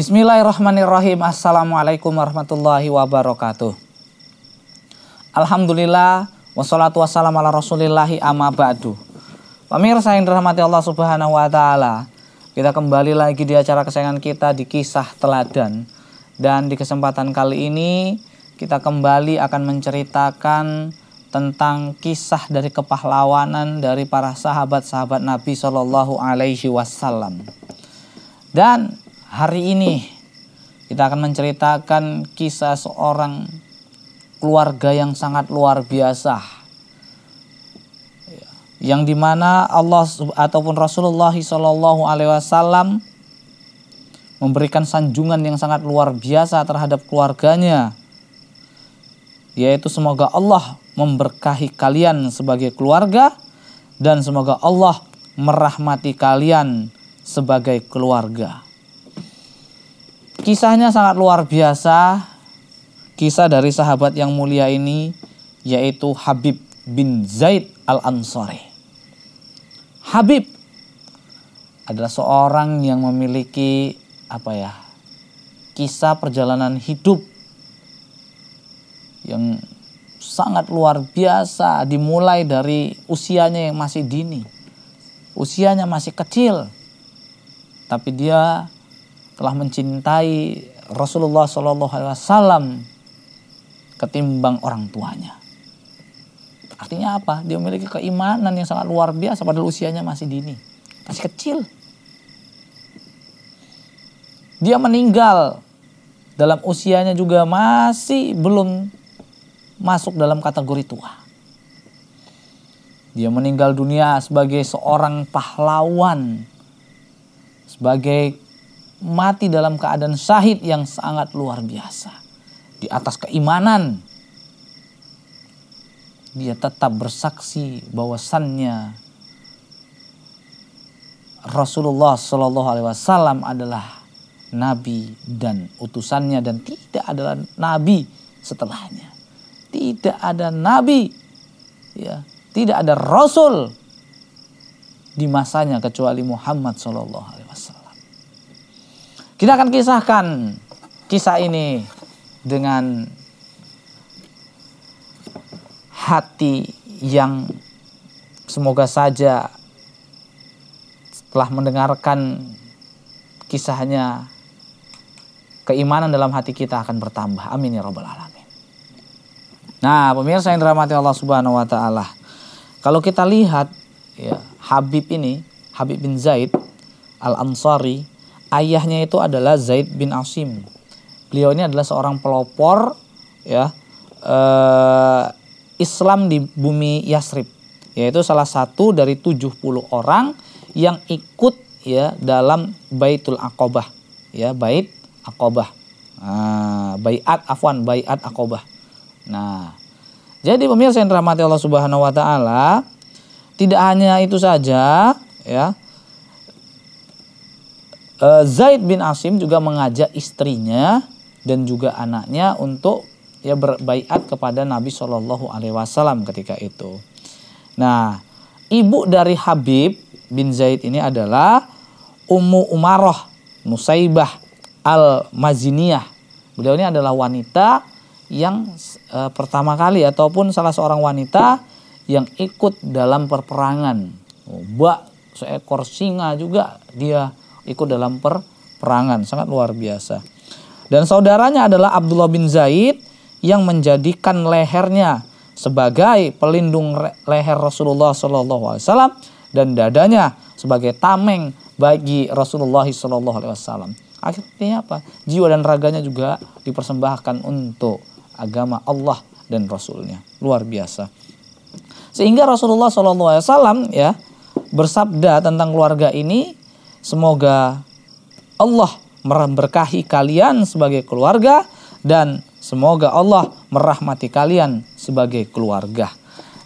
Bismillahirrahmanirrahim. Assalamualaikum warahmatullahi wabarakatuh. Alhamdulillah wassalatu wassalamu ala Rasulillahi amma ba'du. Pemirsa yang dirahmati Allah Subhanahu wa taala, kita kembali lagi di acara kesayangan kita di Kisah Teladan. Dan di kesempatan kali ini kita kembali akan menceritakan tentang kisah dari kepahlawanan dari para sahabat-sahabat Nabi Shallallahu alaihi wasallam. Dan hari ini kita akan menceritakan kisah seorang keluarga yang sangat luar biasa yang dimana Allah ataupun Rasulullah Shallallahu Alaihi Wasallam memberikan sanjungan yang sangat luar biasa terhadap keluarganya yaitu semoga Allah memberkahi kalian sebagai keluarga dan semoga Allah merahmati kalian sebagai keluarga. Kisahnya sangat luar biasa. Kisah dari sahabat yang mulia ini yaitu Habib bin Zaid Al-Ansari. Habib adalah seorang yang memiliki apa ya? kisah perjalanan hidup yang sangat luar biasa dimulai dari usianya yang masih dini. Usianya masih kecil. Tapi dia telah mencintai Rasulullah Shallallahu Alaihi Wasallam ketimbang orang tuanya. Artinya apa? Dia memiliki keimanan yang sangat luar biasa padahal usianya masih dini, masih kecil. Dia meninggal dalam usianya juga masih belum masuk dalam kategori tua. Dia meninggal dunia sebagai seorang pahlawan, sebagai mati dalam keadaan syahid yang sangat luar biasa. Di atas keimanan. Dia tetap bersaksi bahwasannya Rasulullah Shallallahu Alaihi Wasallam adalah nabi dan utusannya dan tidak adalah nabi setelahnya. Tidak ada nabi, ya, tidak ada rasul di masanya kecuali Muhammad Shallallahu kita akan kisahkan kisah ini dengan hati yang semoga saja setelah mendengarkan kisahnya keimanan dalam hati kita akan bertambah. Amin ya robbal alamin. Nah, pemirsa yang dirahmati Allah Subhanahu wa taala. Kalau kita lihat ya, Habib ini, Habib bin Zaid Al-Ansari ayahnya itu adalah Zaid bin Asim. Beliau ini adalah seorang pelopor ya uh, Islam di bumi Yasrib, yaitu salah satu dari 70 orang yang ikut ya dalam Baitul Aqabah, ya Bait Aqabah. Nah, baiat afwan, baiat Aqabah. Nah, jadi pemirsa yang dirahmati Allah Subhanahu wa taala, tidak hanya itu saja ya Eh, Zaid bin Asim juga mengajak istrinya dan juga anaknya untuk ya berbaiat kepada Nabi Shallallahu Alaihi Wasallam ketika itu. Nah, ibu dari Habib bin Zaid ini adalah Ummu Umaroh Musaibah al Maziniyah. Beliau ini adalah wanita yang e, pertama kali ataupun salah seorang wanita yang ikut dalam perperangan. Oh, Bak seekor singa juga dia ikut dalam perperangan sangat luar biasa dan saudaranya adalah Abdullah bin Zaid yang menjadikan lehernya sebagai pelindung leher Rasulullah Shallallahu Alaihi Wasallam dan dadanya sebagai tameng bagi Rasulullah Shallallahu Alaihi Wasallam. Akhirnya apa? Jiwa dan raganya juga dipersembahkan untuk agama Allah dan Rasulnya. Luar biasa. Sehingga Rasulullah Shallallahu Alaihi Wasallam ya bersabda tentang keluarga ini Semoga Allah memberkahi kalian sebagai keluarga dan semoga Allah merahmati kalian sebagai keluarga.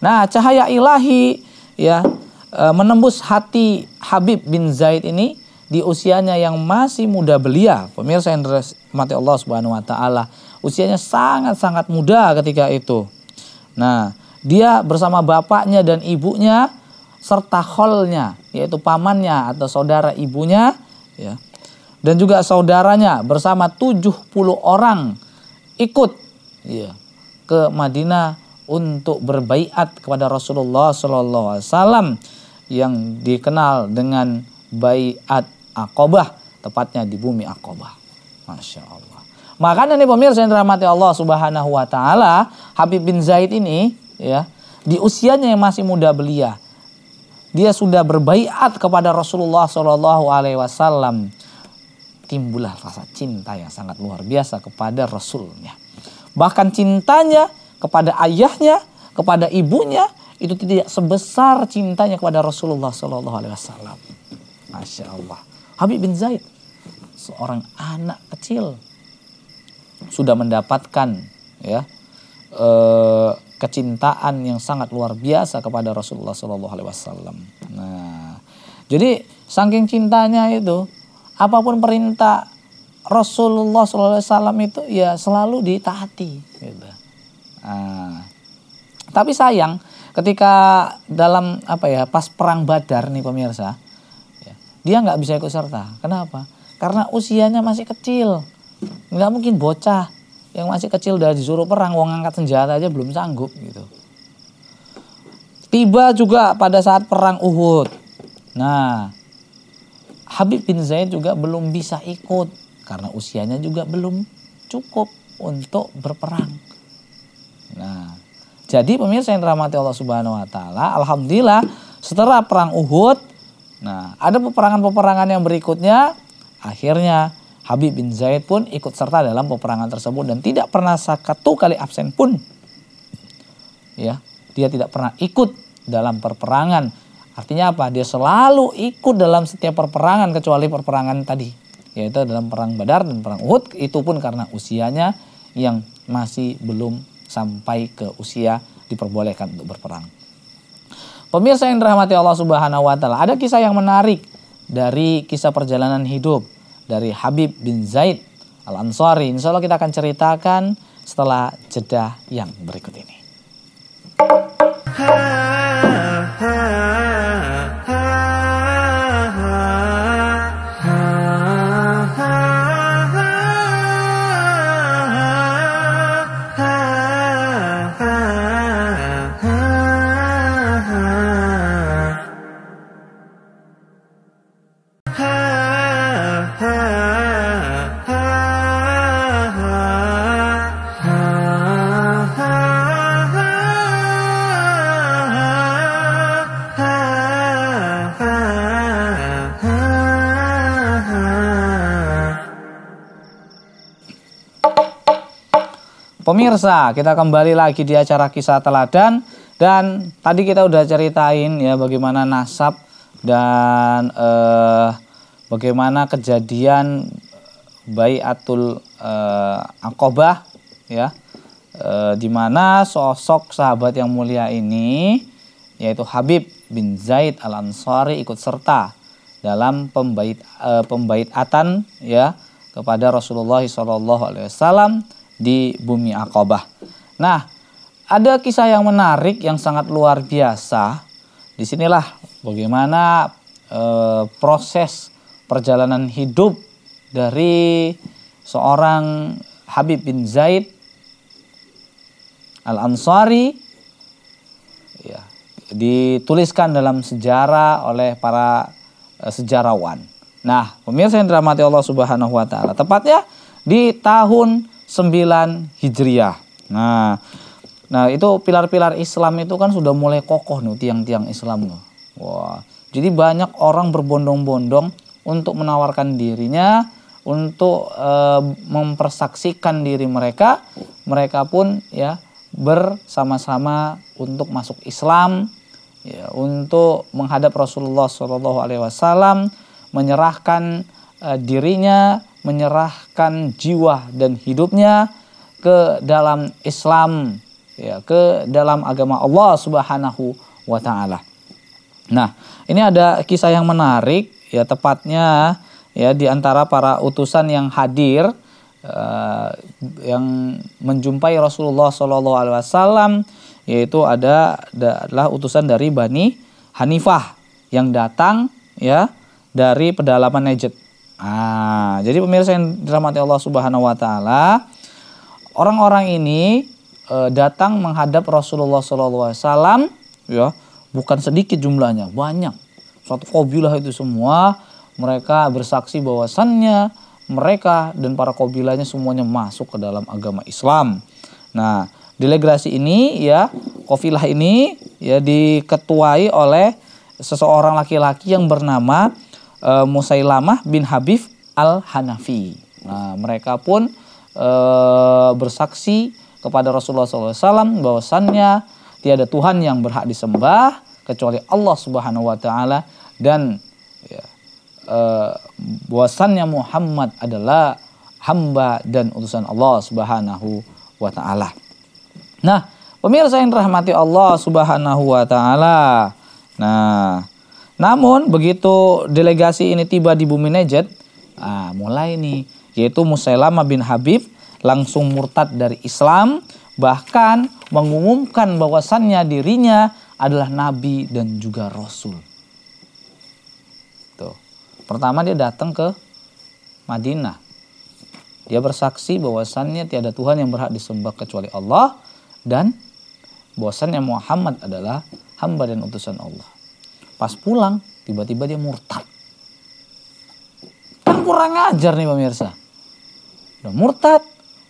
Nah, cahaya ilahi ya e, menembus hati Habib bin Zaid ini di usianya yang masih muda belia. Pemirsa yang dirahmati Allah Subhanahu wa taala, usianya sangat-sangat muda ketika itu. Nah, dia bersama bapaknya dan ibunya serta holnya yaitu pamannya atau saudara ibunya ya dan juga saudaranya bersama 70 orang ikut ya ke Madinah untuk berbaiat kepada Rasulullah sallallahu alaihi wasallam yang dikenal dengan baiat Aqobah tepatnya di bumi Aqobah Masya Allah. Makanya nih pemirsa yang dirahmati Allah Subhanahu wa taala, Habib bin Zaid ini ya, di usianya yang masih muda belia, dia sudah berbaiat kepada Rasulullah Shallallahu Alaihi Wasallam timbullah rasa cinta yang sangat luar biasa kepada Rasulnya bahkan cintanya kepada ayahnya kepada ibunya itu tidak sebesar cintanya kepada Rasulullah Shallallahu Alaihi Wasallam masya Allah Habib bin Zaid seorang anak kecil sudah mendapatkan ya eh, kecintaan yang sangat luar biasa kepada Rasulullah Shallallahu Alaihi Wasallam. Nah, jadi saking cintanya itu, apapun perintah Rasulullah Shallallahu Alaihi Wasallam itu ya selalu ditaati. Gitu. Nah, tapi sayang, ketika dalam apa ya pas perang Badar nih pemirsa, ya, dia nggak bisa ikut serta. Kenapa? Karena usianya masih kecil, nggak mungkin bocah yang masih kecil dari disuruh perang wong angkat senjata aja belum sanggup gitu tiba juga pada saat perang Uhud nah Habib bin Zaid juga belum bisa ikut karena usianya juga belum cukup untuk berperang nah jadi pemirsa yang dirahmati Allah Subhanahu wa taala alhamdulillah setelah perang Uhud nah ada peperangan-peperangan yang berikutnya akhirnya Habib bin Zaid pun ikut serta dalam peperangan tersebut dan tidak pernah satu kali absen pun. Ya, dia tidak pernah ikut dalam perperangan. Artinya apa? Dia selalu ikut dalam setiap perperangan kecuali perperangan tadi, yaitu dalam perang Badar dan perang Uhud. Itu pun karena usianya yang masih belum sampai ke usia diperbolehkan untuk berperang. Pemirsa yang dirahmati Allah Subhanahu wa taala, ada kisah yang menarik dari kisah perjalanan hidup dari Habib bin Zaid Al-Ansari. Insya Allah kita akan ceritakan setelah jeda yang berikut ini. Hai. Pemirsa, kita kembali lagi di acara kisah teladan dan tadi kita udah ceritain ya bagaimana nasab dan eh, bagaimana kejadian bayi eh, Akobah ya eh, di mana sosok sahabat yang mulia ini yaitu Habib bin Zaid Al Ansari ikut serta dalam pembait eh, pembaitatan ya kepada Rasulullah SAW di bumi Akobah. Nah, ada kisah yang menarik yang sangat luar biasa. Disinilah bagaimana e, proses perjalanan hidup dari seorang Habib bin Zaid Al Ansari ya, dituliskan dalam sejarah oleh para e, sejarawan. Nah, pemirsa yang dirahmati Allah Subhanahu wa taala, tepatnya di tahun Hijriah. Nah, nah itu pilar-pilar Islam itu kan sudah mulai kokoh nih tiang-tiang Islam loh. Wah, jadi banyak orang berbondong-bondong untuk menawarkan dirinya untuk e, mempersaksikan diri mereka, mereka pun ya bersama-sama untuk masuk Islam, ya, untuk menghadap Rasulullah SAW, menyerahkan e, dirinya menyerahkan jiwa dan hidupnya ke dalam Islam ya ke dalam agama Allah Subhanahu wa taala. Nah, ini ada kisah yang menarik ya tepatnya ya di antara para utusan yang hadir uh, yang menjumpai Rasulullah Shallallahu alaihi wasallam yaitu ada, adalah utusan dari Bani Hanifah yang datang ya dari pedalaman Najd Ah, jadi pemirsa yang dirahmati Allah Subhanahu wa taala, orang-orang ini e, datang menghadap Rasulullah SAW ya, bukan sedikit jumlahnya, banyak. Suatu kabilah itu semua mereka bersaksi bahwasannya mereka dan para kabilahnya semuanya masuk ke dalam agama Islam. Nah, delegasi ini ya, kofilah ini ya diketuai oleh seseorang laki-laki yang bernama e, Musailamah bin Habib al-Hanafi. Nah, mereka pun e, bersaksi kepada Rasulullah SAW bahwasannya tiada Tuhan yang berhak disembah kecuali Allah Subhanahu wa taala dan ya, e, bahwasannya Muhammad adalah hamba dan utusan Allah Subhanahu wa taala. Nah, pemirsa yang dirahmati Allah Subhanahu wa taala. Nah, namun begitu delegasi ini tiba di Bumi Najd, ah, mulai nih yaitu Musailama bin Habib langsung murtad dari Islam bahkan mengumumkan bahwasannya dirinya adalah nabi dan juga rasul. Tuh. Pertama dia datang ke Madinah. Dia bersaksi bahwasannya tiada Tuhan yang berhak disembah kecuali Allah dan bahwasannya Muhammad adalah hamba dan utusan Allah. Pas pulang, tiba-tiba dia murtad. Kan kurang ajar nih pemirsa. Udah murtad.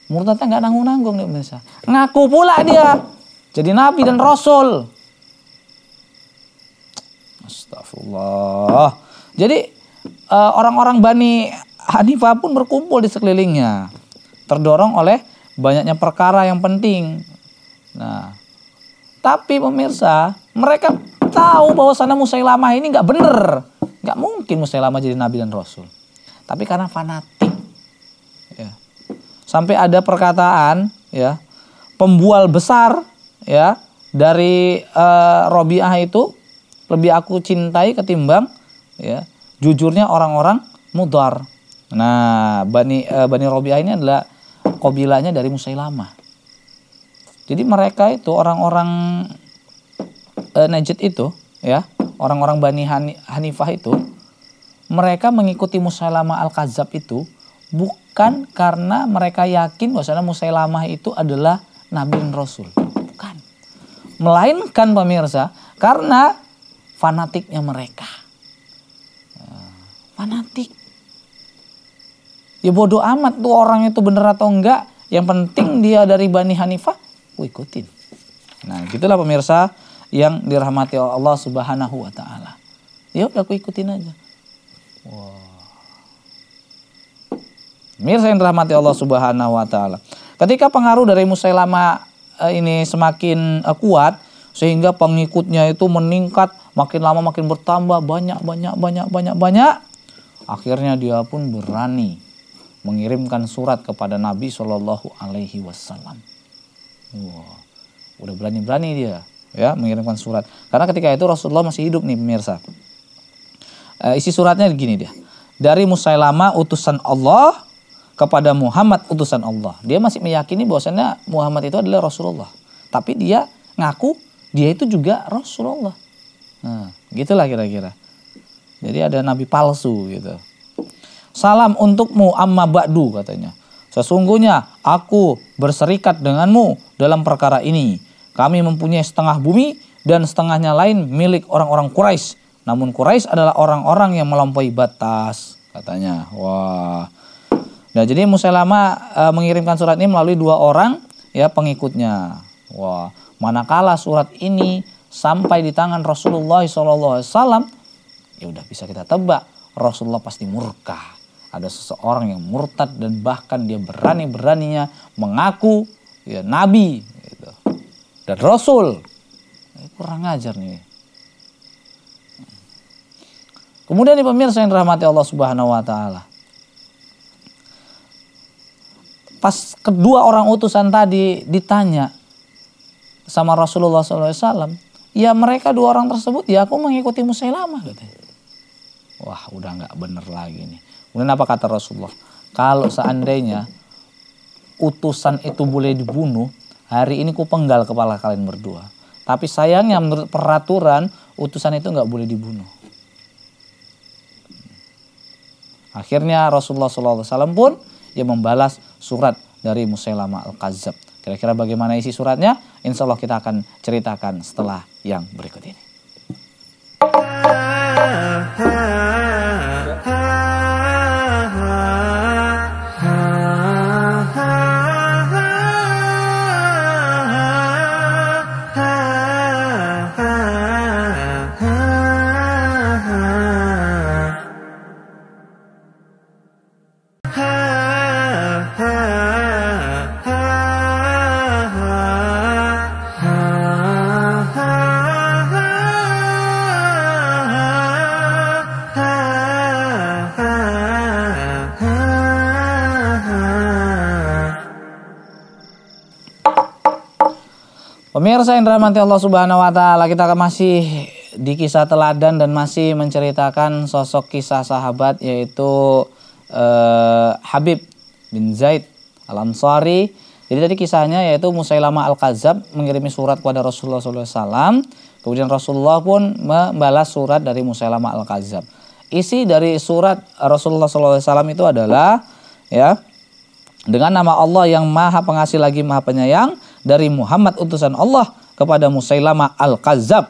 Murtadnya nggak nanggung-nanggung nih pemirsa. Ngaku pula dia. Jadi nabi dan rasul. Astagfirullah. Jadi eh, orang-orang Bani Hanifah pun berkumpul di sekelilingnya. Terdorong oleh banyaknya perkara yang penting. Nah, tapi pemirsa, mereka tahu bahwa sana Musailamah ini nggak bener. Nggak mungkin Musailamah jadi nabi dan rasul. Tapi karena fanatik. Ya. Sampai ada perkataan ya pembual besar ya dari uh, Robiah itu lebih aku cintai ketimbang ya jujurnya orang-orang mudar. Nah, Bani uh, Bani Robiah ini adalah kobilanya dari Musailamah. Jadi mereka itu orang-orang uh, eh, Najd itu ya orang-orang Bani Hanifah itu mereka mengikuti Musailama Al-Kazab itu bukan karena mereka yakin bahwasanya Musailama itu adalah nabi dan rasul. Bukan. Melainkan pemirsa karena fanatiknya mereka. Ya, fanatik. Ya bodoh amat tuh orang itu bener atau enggak. Yang penting dia dari Bani Hanifah, ikutin. Nah gitulah pemirsa yang dirahmati oleh Allah Subhanahu wa taala. Ya udah aku ikutin aja. Wow. Mirsa yang dirahmati Allah Subhanahu wa taala. Ketika pengaruh dari Musailama eh, ini semakin eh, kuat sehingga pengikutnya itu meningkat makin lama makin bertambah banyak banyak banyak banyak banyak akhirnya dia pun berani mengirimkan surat kepada Nabi Shallallahu alaihi wasallam. Wow. Udah berani-berani dia ya mengirimkan surat karena ketika itu Rasulullah masih hidup nih pemirsa e, isi suratnya begini dia dari Musailama utusan Allah kepada Muhammad utusan Allah dia masih meyakini bahwasanya Muhammad itu adalah Rasulullah tapi dia ngaku dia itu juga Rasulullah nah, gitulah kira-kira jadi ada nabi palsu gitu salam untukmu amma ba'du katanya sesungguhnya aku berserikat denganmu dalam perkara ini kami mempunyai setengah bumi dan setengahnya lain milik orang-orang Quraisy. Namun Quraisy adalah orang-orang yang melampaui batas, katanya. Wah. Nah, jadi Musailama e, mengirimkan surat ini melalui dua orang ya pengikutnya. Wah, manakala surat ini sampai di tangan Rasulullah SAW, ya udah bisa kita tebak Rasulullah pasti murka. Ada seseorang yang murtad dan bahkan dia berani-beraninya mengaku ya nabi dan Rasul. Kurang ajar nih. Kemudian nih pemirsa yang dirahmati Allah Subhanahu wa taala. Pas kedua orang utusan tadi ditanya sama Rasulullah SAW, ya mereka dua orang tersebut ya aku mengikuti Musailamah Wah udah nggak bener lagi nih. Kemudian apa kata Rasulullah? Kalau seandainya utusan itu boleh dibunuh, hari ini kupenggal kepala kalian berdua. Tapi sayangnya menurut peraturan utusan itu nggak boleh dibunuh. Akhirnya Rasulullah SAW pun dia membalas surat dari Musailama al Kazab. Kira-kira bagaimana isi suratnya? Insya Allah kita akan ceritakan setelah yang berikut ini. Pemirsa yang dirahmati Allah Subhanahu wa taala, kita masih di kisah teladan dan masih menceritakan sosok kisah sahabat yaitu eh, Habib bin Zaid Al-Ansari. Jadi tadi kisahnya yaitu Musailama Al-Kazab mengirimi surat kepada Rasulullah SAW. Kemudian Rasulullah pun membalas surat dari Musailama Al-Kazab. Isi dari surat Rasulullah SAW itu adalah ya dengan nama Allah yang maha pengasih lagi maha penyayang dari Muhammad utusan Allah kepada Musailama al kazab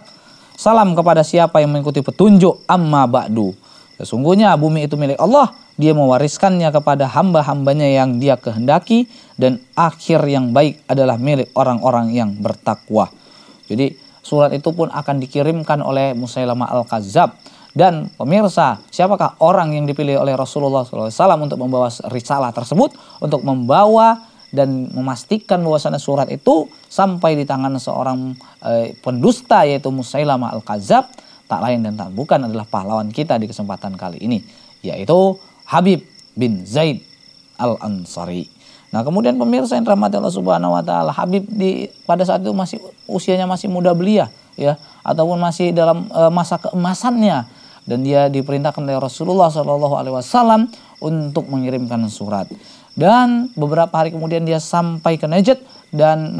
Salam kepada siapa yang mengikuti petunjuk amma ba'du. Sesungguhnya bumi itu milik Allah, dia mewariskannya kepada hamba-hambanya yang dia kehendaki dan akhir yang baik adalah milik orang-orang yang bertakwa. Jadi surat itu pun akan dikirimkan oleh Musailama al kazab Dan pemirsa, siapakah orang yang dipilih oleh Rasulullah SAW untuk membawa risalah tersebut, untuk membawa dan memastikan luasannya surat itu sampai di tangan seorang e, pendusta yaitu Musailamah Al-Kazab tak lain dan tak bukan adalah pahlawan kita di kesempatan kali ini yaitu Habib bin Zaid Al-Ansari. Nah, kemudian pemirsa yang dirahmati Allah Subhanahu wa taala, Habib di pada saat itu masih usianya masih muda belia ya ataupun masih dalam e, masa keemasannya dan dia diperintahkan oleh Rasulullah Shallallahu alaihi wasallam untuk mengirimkan surat. Dan beberapa hari kemudian dia sampai ke Najd dan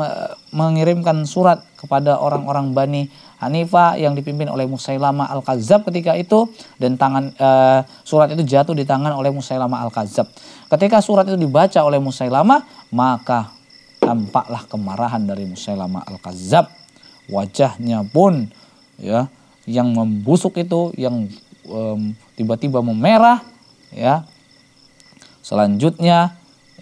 mengirimkan surat kepada orang-orang Bani Hanifah yang dipimpin oleh Musailama Al-Kazab ketika itu dan tangan e, surat itu jatuh di tangan oleh Musailama Al-Kazab. Ketika surat itu dibaca oleh Musailama, maka tampaklah kemarahan dari Musailama Al-Kazab. Wajahnya pun ya yang membusuk itu yang tiba-tiba um, memerah ya. Selanjutnya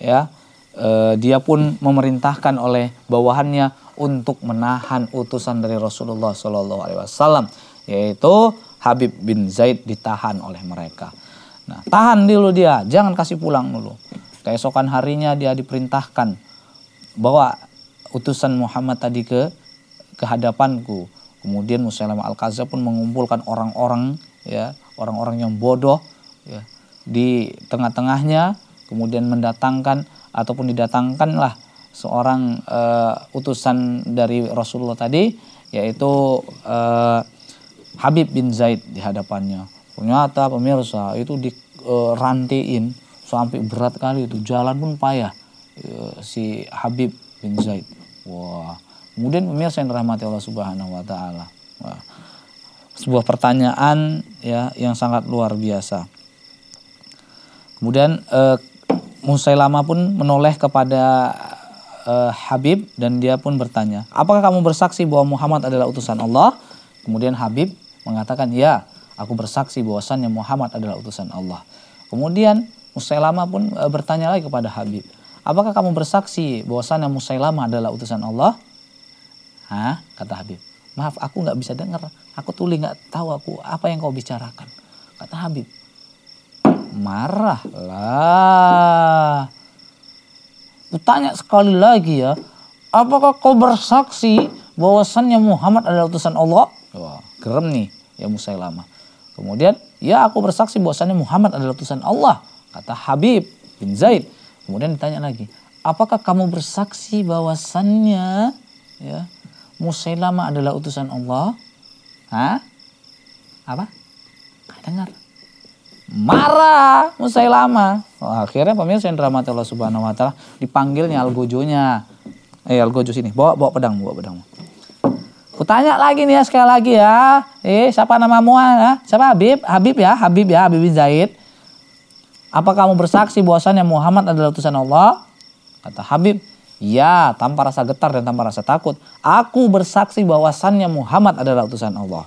ya e, dia pun memerintahkan oleh bawahannya untuk menahan utusan dari Rasulullah Shallallahu Alaihi Wasallam yaitu Habib bin Zaid ditahan oleh mereka. Nah, tahan dulu dia, jangan kasih pulang dulu. Keesokan harinya dia diperintahkan bahwa utusan Muhammad tadi ke kehadapanku. Kemudian Musa Al-Kazzab pun mengumpulkan orang-orang ya, orang-orang yang bodoh ya di tengah-tengahnya kemudian mendatangkan ataupun didatangkanlah seorang uh, utusan dari Rasulullah tadi yaitu uh, Habib bin Zaid di hadapannya. Ternyata pemirsa itu dirantiin eh, uh, sampai berat kali itu jalan pun payah uh, si Habib bin Zaid. Wah. Kemudian pemirsa yang dirahmati Allah Subhanahu wa taala. Sebuah pertanyaan ya yang sangat luar biasa. Kemudian uh, Musailama pun menoleh kepada uh, Habib dan dia pun bertanya, "Apakah kamu bersaksi bahwa Muhammad adalah utusan Allah?" Kemudian Habib mengatakan, "Ya, aku bersaksi bahwasannya Muhammad adalah utusan Allah." Kemudian Musailama pun uh, bertanya lagi kepada Habib, "Apakah kamu bersaksi bahwasannya Musailama adalah utusan Allah?" Hah? kata Habib. "Maaf, aku nggak bisa dengar. Aku tuli nggak tahu aku apa yang kau bicarakan." Kata Habib, marah lah. Tanya sekali lagi ya, apakah kau bersaksi bahwasannya Muhammad adalah utusan Allah? Wah, gerem nih ya Musailama. Kemudian, ya aku bersaksi bahwasannya Muhammad adalah utusan Allah, kata Habib bin Zaid. Kemudian ditanya lagi, apakah kamu bersaksi bahwasannya ya Musailama adalah utusan Allah? Hah? Apa? Kau dengar marah Musailama. Oh, akhirnya pemirsa yang dirahmati Allah Subhanahu wa taala dipanggilnya algojonya. Eh algojo sini, bawa bawa pedang, bawa pedang. Kutanya lagi nih ya sekali lagi ya. Eh siapa namamu? Ya? Siapa Habib? Habib ya, Habib ya, Habib bin Zaid. Apa kamu bersaksi bahwasannya Muhammad adalah utusan Allah? Kata Habib, ya tanpa rasa getar dan tanpa rasa takut. Aku bersaksi bahwasannya Muhammad adalah utusan Allah.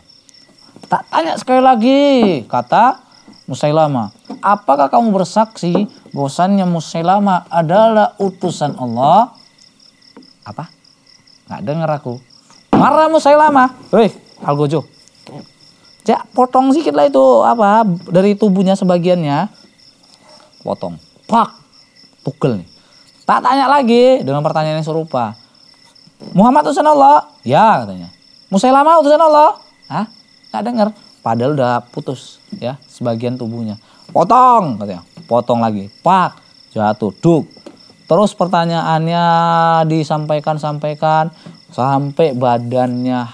Tak tanya sekali lagi, kata Musailama. Apakah kamu bersaksi bahwasannya Musailama adalah utusan Allah? Apa? Nggak dengar aku. Marah Musailama. Wih, Algojo. Ya, potong sedikit lah itu apa dari tubuhnya sebagiannya. Potong. Pak. Tukel nih. Tak tanya lagi dengan pertanyaan yang serupa. Muhammad utusan Allah? Ya katanya. Musailama utusan Allah? Hah? Nggak dengar. Padahal udah putus ya sebagian tubuhnya. Potong katanya, potong lagi. Pak, jatuh, duk. Terus pertanyaannya disampaikan-sampaikan sampai badannya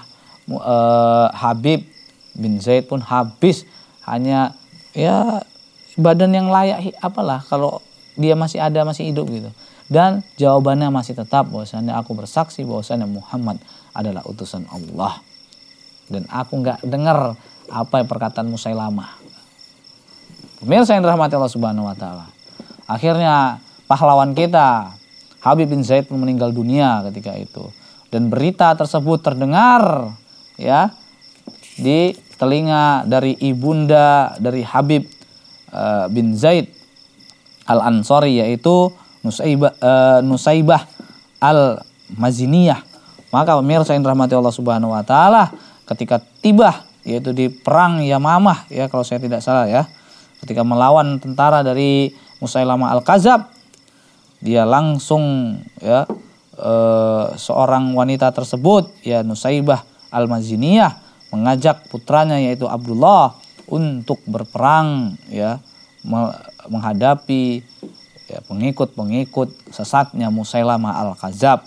eh, Habib bin Zaid pun habis hanya ya badan yang layak apalah kalau dia masih ada masih hidup gitu dan jawabannya masih tetap bahwasanya aku bersaksi bahwasanya Muhammad adalah utusan Allah dan aku nggak dengar apa yang perkataan Musailamah. Pemirsa yang dirahmati Allah Subhanahu wa taala. Akhirnya pahlawan kita Habib bin Zaid meninggal dunia ketika itu dan berita tersebut terdengar ya di telinga dari ibunda dari Habib eh, bin Zaid Al Ansori yaitu Nusaibah, eh, Nusaibah Al Maziniyah. Maka pemirsa yang dirahmati Allah Subhanahu wa taala ketika tiba yaitu di perang Yamamah ya kalau saya tidak salah ya. Ketika melawan tentara dari Musailama Al-Kazab dia langsung ya e, seorang wanita tersebut ya Nusaibah Al-Maziniyah mengajak putranya yaitu Abdullah untuk berperang ya menghadapi ya, pengikut-pengikut sesatnya Musailama Al-Kazab.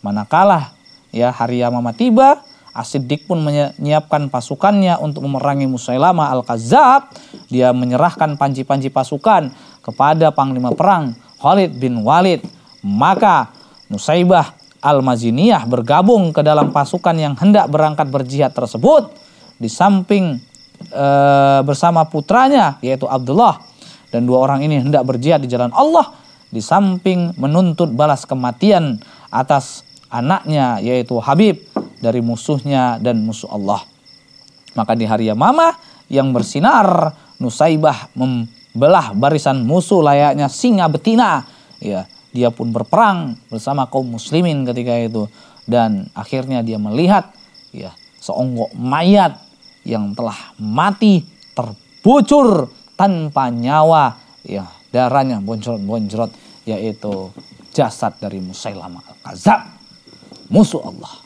Manakala ya hari Yamamah tiba, Asidik pun menyiapkan pasukannya untuk memerangi Musailama Al-Kazab. Dia menyerahkan panci-panci pasukan kepada panglima perang Khalid bin Walid. Maka Nusaibah Al-Maziniyah bergabung ke dalam pasukan yang hendak berangkat berjihad tersebut di samping e, bersama putranya yaitu Abdullah dan dua orang ini hendak berjihad di jalan Allah di samping menuntut balas kematian atas anaknya yaitu Habib dari musuhnya dan musuh Allah. Maka di hari Yamamah yang bersinar, Nusaibah membelah barisan musuh layaknya singa betina. Ya, dia pun berperang bersama kaum muslimin ketika itu dan akhirnya dia melihat ya seonggok mayat yang telah mati terbocor tanpa nyawa ya darahnya boncrot-boncrot yaitu jasad dari Musailamah al-Kazab musuh Allah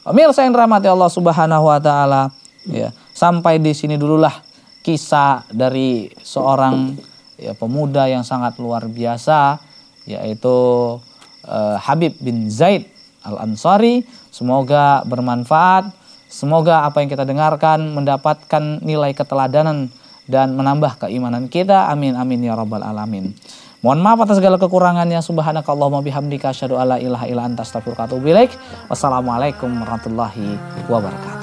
Pemirsa yang rahmati Allah Subhanahu wa taala, ya, sampai di sini dululah kisah dari seorang ya pemuda yang sangat luar biasa yaitu uh, Habib bin Zaid Al-Ansari. Semoga bermanfaat. Semoga apa yang kita dengarkan mendapatkan nilai keteladanan dan menambah keimanan kita. Amin amin ya rabbal alamin. Mohon maaf atas segala kekurangannya. Subhanakallahumma bihamdika asyhadu alla ilaha illa anta astaghfiruka wa atubu Wassalamualaikum warahmatullahi wabarakatuh.